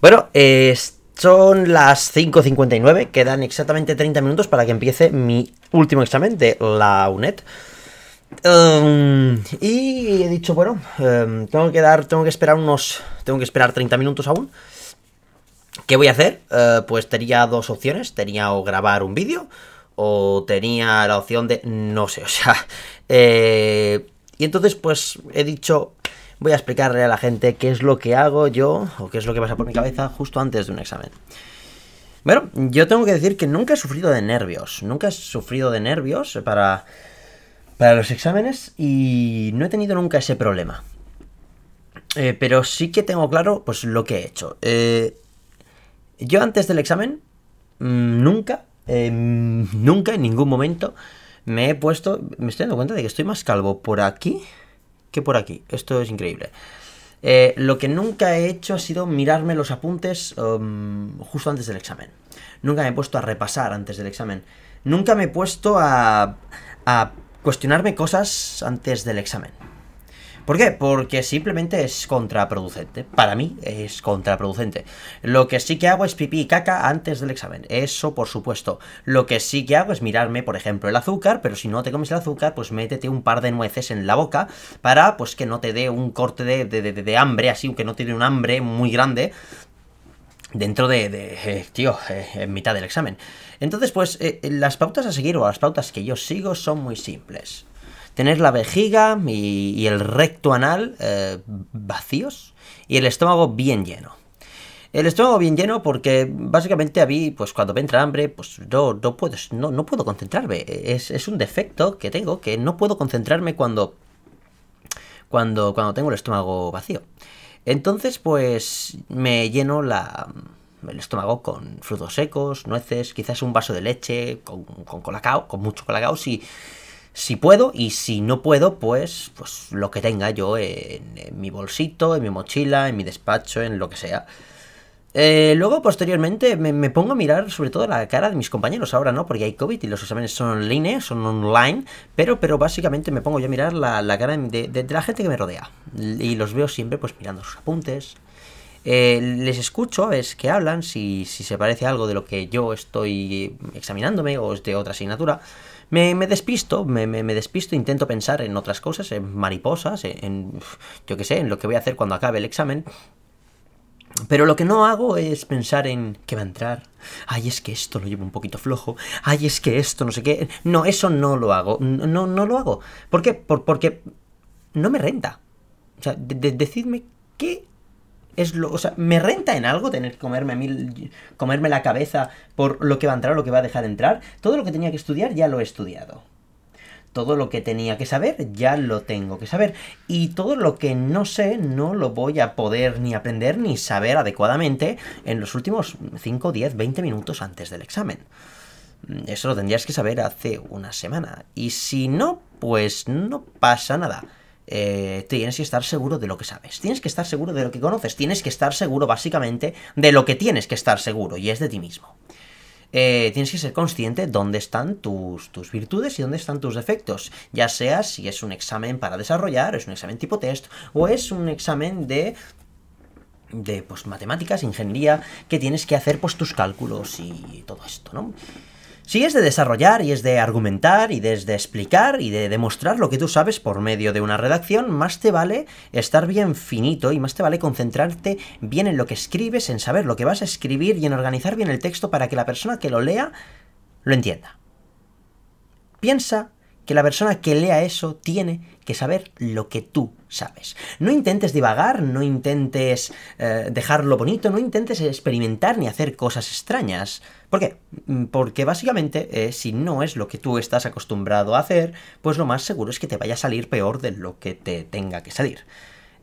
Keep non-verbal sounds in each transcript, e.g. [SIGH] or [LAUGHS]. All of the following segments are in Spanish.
Bueno, eh, son las 5.59, quedan exactamente 30 minutos para que empiece mi último examen de la UNED. Um, y he dicho, bueno, um, tengo que dar, tengo que esperar unos, tengo que esperar 30 minutos aún. ¿Qué voy a hacer? Uh, pues tenía dos opciones, tenía o grabar un vídeo o tenía la opción de, no sé, o sea, [LAUGHS] eh, y entonces pues he dicho, voy a explicarle a la gente qué es lo que hago yo o qué es lo que pasa por mi cabeza justo antes de un examen. Bueno, yo tengo que decir que nunca he sufrido de nervios, nunca he sufrido de nervios para, para los exámenes y no he tenido nunca ese problema. Eh, pero sí que tengo claro pues lo que he hecho. Eh, yo antes del examen mm, nunca, eh, nunca en ningún momento me he puesto, me estoy dando cuenta de que estoy más calvo por aquí que por aquí. Esto es increíble. Eh, lo que nunca he hecho ha sido mirarme los apuntes um, justo antes del examen. Nunca me he puesto a repasar antes del examen. Nunca me he puesto a cuestionarme cosas antes del examen. ¿Por qué? Porque simplemente es contraproducente. Para mí es contraproducente. Lo que sí que hago es pipí y caca antes del examen. Eso, por supuesto. Lo que sí que hago es mirarme, por ejemplo, el azúcar, pero si no te comes el azúcar, pues métete un par de nueces en la boca para pues que no te dé un corte de, hambre, así, que no tiene un hambre muy grande dentro de, eh, tío, eh, en mitad del examen. Entonces, pues, eh, las pautas a seguir o las pautas que yo sigo son muy simples tener la vejiga y, el recto anal eh, vacíos y el estómago bien lleno. El estómago bien lleno porque básicamente a mí, pues cuando me entra hambre, pues no, no, puedo, no, puedo concentrarme. Es, un defecto que tengo, que no puedo concentrarme cuando, cuando, cuando tengo el estómago vacío. Entonces, pues me lleno la, el estómago con frutos secos, nueces, quizás un vaso de leche, con, con colacao, con mucho colacao, si, si puedo y si no puedo, pues, pues lo que tenga yo en, mi bolsito, en mi mochila, en mi despacho, en lo que sea. Eh, luego, posteriormente, me, pongo a mirar sobre todo la cara de mis compañeros ahora, ¿no? Porque hay COVID y los exámenes son online, son online, pero, pero básicamente me pongo yo a mirar la, cara de, de, la gente que me rodea. Y los veo siempre pues mirando sus apuntes. Eh, les escucho, es que hablan, si, si se parece algo de lo que yo estoy examinándome o es de otra asignatura me, despisto, me, despisto, intento pensar en otras cosas, en mariposas, en, yo sé, en lo que voy a hacer cuando acabe el examen. Pero lo que no hago es pensar en qué va a entrar. Ay, es que esto lo llevo un poquito flojo. Ay, es que esto, no sé qué. No, eso no lo hago. No, no lo hago. ¿Por qué? porque no me renta. O sea, decidme qué ¿me renta en algo tener que comerme, comerme la cabeza por lo que va a entrar o lo que va a dejar de entrar? Todo lo que tenía que estudiar ya lo he estudiado. Todo lo que tenía que saber ya lo tengo que saber. Y todo lo que no sé no lo voy a poder ni aprender ni saber adecuadamente en los últimos 5, 10, 20 minutos antes del examen. Eso lo tendrías que saber hace una semana. Y si no, pues no pasa nada. Eh, tienes que estar seguro de lo que sabes, tienes que estar seguro de lo que conoces, tienes que estar seguro básicamente de lo que tienes que estar seguro, y es de ti mismo. Eh, tienes que ser consciente dónde están tus, tus, virtudes y dónde están tus defectos, ya sea si es un examen para desarrollar, es un examen tipo test, o es un examen de de pues, matemáticas, ingeniería, que tienes que hacer pues tus cálculos y todo esto, ¿no? Si es de desarrollar y es de argumentar y es de explicar y de demostrar lo que tú sabes por medio de una redacción, más te vale estar bien finito y más te vale concentrarte bien en lo que escribes, en saber lo que vas a escribir y en organizar bien el texto para que la persona que lo lea lo entienda. Piensa que la persona que lea eso tiene que saber lo que tú sabes. No intentes divagar, no intentes eh, dejarlo bonito, no intentes experimentar ni hacer cosas extrañas. ¿Por qué? Mm, porque básicamente eh, si no es lo que tú estás acostumbrado a hacer, pues lo más seguro es que te vaya a salir peor de lo que te tenga que salir.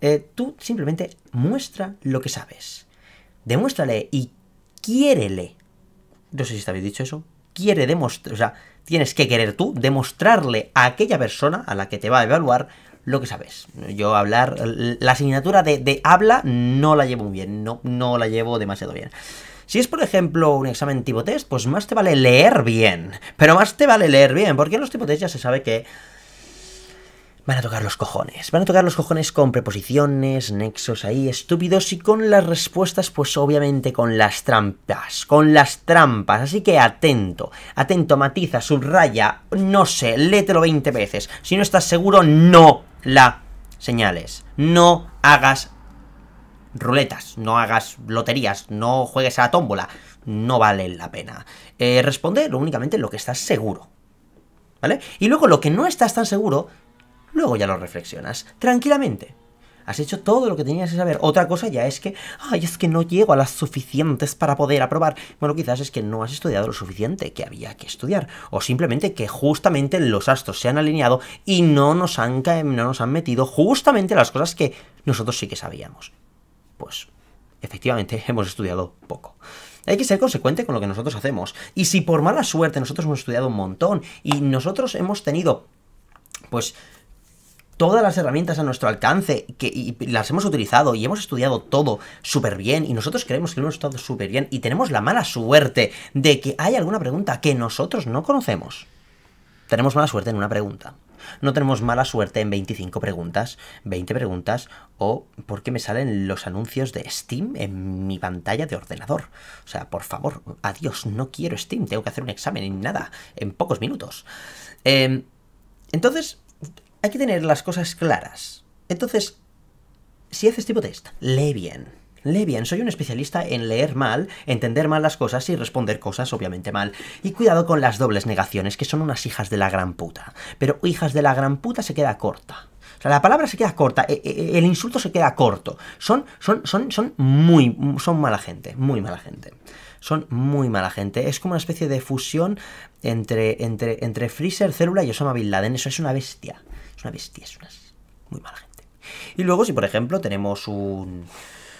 Eh, tú simplemente muestra lo que sabes. Demuéstrale y quiérele. No sé si te habéis dicho eso. Quiere demostrar, o tienes que querer tú, demostrarle a aquella persona a la que te va a evaluar lo que sabes. Yo hablar, la asignatura de, habla no la llevo muy bien, no, no la llevo demasiado bien. Si es, por ejemplo, un examen tipo test, pues más te vale leer bien. Pero más te vale leer bien, porque en los tipo test ya se sabe que Van a tocar los cojones. Van a tocar los cojones con preposiciones, nexos ahí estúpidos y con las respuestas, pues obviamente con las trampas. Con las trampas. Así que atento. Atento, matiza, subraya, no sé, lételo 20 veces. Si no estás seguro, no la señales. No hagas ruletas, no hagas loterías, no juegues a la tómbola. No vale la pena. Eh, responder únicamente lo que estás seguro. ¿Vale? Y luego lo que no estás tan seguro, Luego ya lo reflexionas, tranquilamente. Has hecho todo lo que tenías que saber. Otra cosa ya es que, ay, es que no llego a las suficientes para poder aprobar. Bueno, quizás es que no has estudiado lo suficiente que había que estudiar. O simplemente que justamente los astros se han alineado y no nos han, no nos han metido justamente las cosas que nosotros sí que sabíamos. Pues, efectivamente, [LAUGHS] hemos estudiado poco. Hay que ser consecuente con lo que nosotros hacemos. Y si por mala suerte nosotros hemos estudiado un montón y nosotros hemos tenido, pues, todas las herramientas a nuestro alcance que, las hemos utilizado y hemos estudiado todo súper bien y nosotros creemos que lo hemos estado súper bien y tenemos la mala suerte de que hay alguna pregunta que nosotros no conocemos. Tenemos mala suerte en una pregunta. No tenemos mala suerte en 25 preguntas, 20 preguntas o por qué me salen los anuncios de Steam en mi pantalla de ordenador. O sea, por favor, adiós, no quiero Steam, tengo que hacer un examen en nada, en pocos minutos. Em, entonces, hay que tener las cosas claras. Entonces, si haces tipo de test, lee bien. Lee bien, soy un especialista en leer mal, entender mal las cosas y responder cosas obviamente mal. Y cuidado con las dobles negaciones, que son unas hijas de la gran puta. Pero hijas de la gran puta se queda corta. O sea, la palabra se queda corta, e, e, e, el insulto se queda corto. Son, son, son, son muy, son mala gente, muy mala gente. Son muy mala gente. Es como una especie de fusión entre, entre, entre Freezer, Célula y Osama Bin Laden. Eso es una bestia. Es una bestia, es una muy mala gente. Y luego, si por ejemplo tenemos un,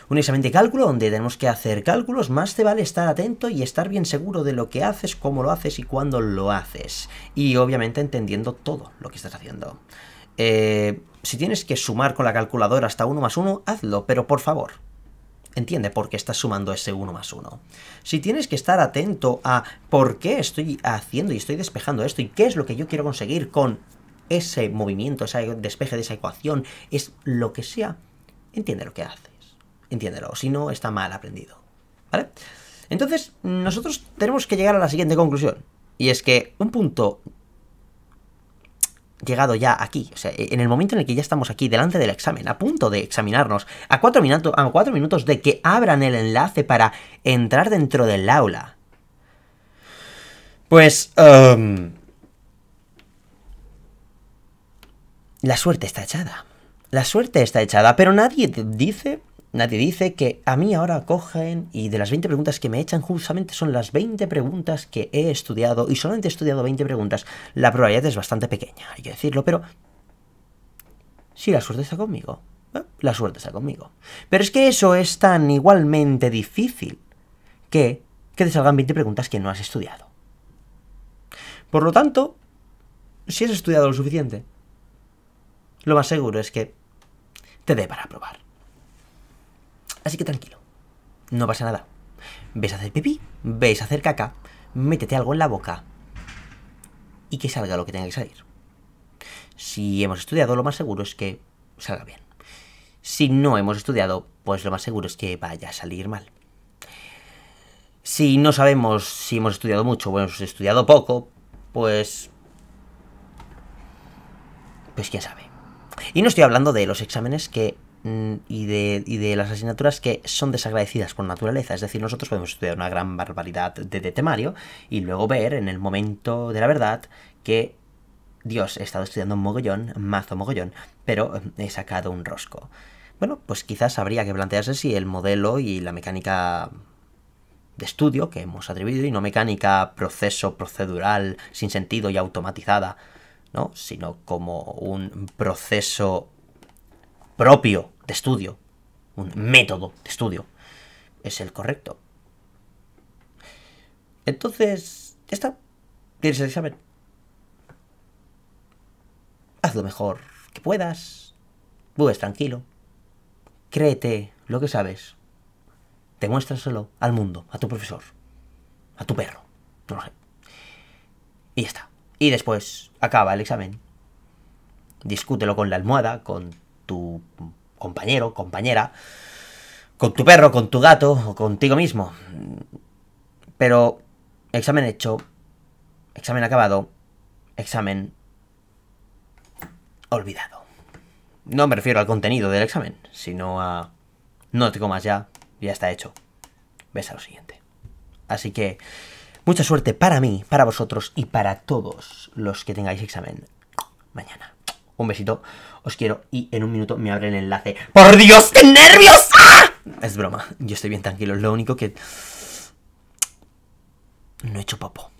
un examen de cálculo donde tenemos que hacer cálculos, más te vale estar atento y estar bien seguro de lo que haces, cómo lo haces y cuándo lo haces. Y obviamente entendiendo todo lo que estás haciendo. Eh, si tienes que sumar con la calculadora hasta 1 más 1, hazlo, pero por favor, entiende por qué estás sumando ese 1 más 1. Si tienes que estar atento a por qué estoy haciendo y estoy despejando esto y qué es lo que yo quiero conseguir con ese movimiento, ese despeje de esa ecuación, es lo que sea, entiende lo que haces. Entiéndelo, si no, está mal aprendido. ¿Vale? Entonces, nosotros tenemos que llegar a la siguiente conclusión. Y es que un punto llegado ya aquí, o sea, en el momento en el que ya estamos aquí, delante del examen, a punto de examinarnos, a cuatro, minutos, a minutos de que abran el enlace para entrar dentro del aula. Pues... Em, La suerte está echada. La suerte está echada, pero nadie dice, nadie dice que a mí ahora cogen y de las 20 preguntas que me echan justamente son las 20 preguntas que he estudiado y solamente he estudiado 20 preguntas. La probabilidad es bastante pequeña, hay que decirlo, pero si la suerte está conmigo, ¿eh? la suerte está conmigo. Pero es que eso es tan igualmente difícil que que te salgan 20 preguntas que no has estudiado. Por lo tanto, si has estudiado lo suficiente, lo más seguro es que te dé para probar. Así que tranquilo, no pasa nada. ¿Ves a hacer pipí? ¿Ves a hacer caca? Métete algo en la boca y que salga lo que tenga que salir. Si hemos estudiado, lo más seguro es que salga bien. Si no hemos estudiado, pues lo más seguro es que vaya a salir mal. Si no sabemos si hemos estudiado mucho o hemos estudiado poco, pues... Pues quién sabe. Y no estoy hablando de los exámenes que mm, y de, y de, las asignaturas que son desagradecidas por naturaleza. Es decir, nosotros podemos estudiar una gran barbaridad de, temario y luego ver en el momento de la verdad que, Dios, he estado estudiando un mogollón, mazo mogollón, pero mm, he sacado un rosco. Bueno, pues quizás habría que plantearse si el modelo y la mecánica de estudio que hemos atribuido, y no mecánica proceso procedural, sin sentido y automatizada, sino como un proceso propio de estudio, un método de estudio, es el correcto. Entonces, ya está. Tienes el examen. Haz lo mejor que puedas. Vues tranquilo. Créete lo que sabes. Te Demuéstraselo al mundo, a tu profesor, a tu perro. Y ya está. Y después acaba el examen. Discútelo con la almohada, con tu compañero, compañera, con tu perro, con tu gato o contigo mismo. Pero examen hecho, examen acabado, examen olvidado. No me refiero al contenido del examen, sino a no te comas ya, ya está hecho. Ves a lo siguiente. Así que Mucha suerte para mí, para vosotros y para todos los que tengáis examen mañana. Un besito, os quiero y en un minuto me abre el enlace. ¡Por Dios, qué nervios! ¡Ah! Es broma, yo estoy bien tranquilo. Lo único que... No he hecho popo.